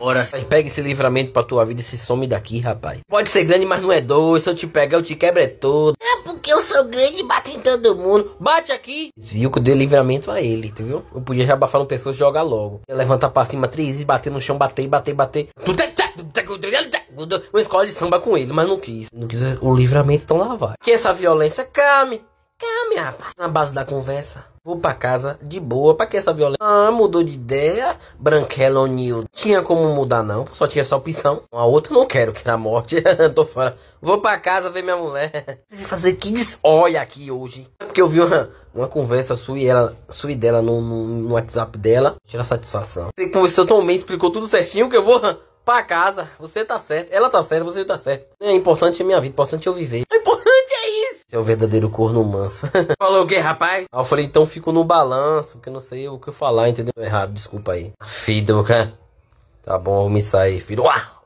Ora, pega esse livramento pra tua vida e se some daqui, rapaz. Pode ser grande, mas não é doido. Se eu te pegar, eu te quebro é todo. É porque eu sou grande e bato em todo mundo. Bate aqui. Viu que eu dei livramento a ele, tu viu? Eu podia já abafar uma pessoa e jogar logo. levantar pra cima três e bater no chão, bater, bater, bater. Uma escola de samba com ele, mas não quis. Não quis o livramento, então lá vai. Que essa violência, Cami a minha rapaz, na base da conversa? Vou pra casa, de boa, pra que essa violência? Ah, mudou de ideia, Branquela O'Neill. Tinha como mudar não, só tinha essa opção. A outra não quero, que era a morte, tô fora. Vou pra casa ver minha mulher. Você vai fazer que desóia aqui hoje? É porque eu vi uma, uma conversa sua e, ela, sua e dela no, no, no WhatsApp dela. Tirar satisfação. Você conversou tão bem, explicou tudo certinho que eu vou pra casa. Você tá certo, ela tá certa, você tá certo. É importante a minha vida, importante eu viver. É importante é o verdadeiro corno manso. Falou o que, rapaz? Aí eu falei, então fico no balanço, que não sei o que eu falar, entendeu? Errado, desculpa aí. Fido, cara. Tá bom, eu me sair, filho. Uau!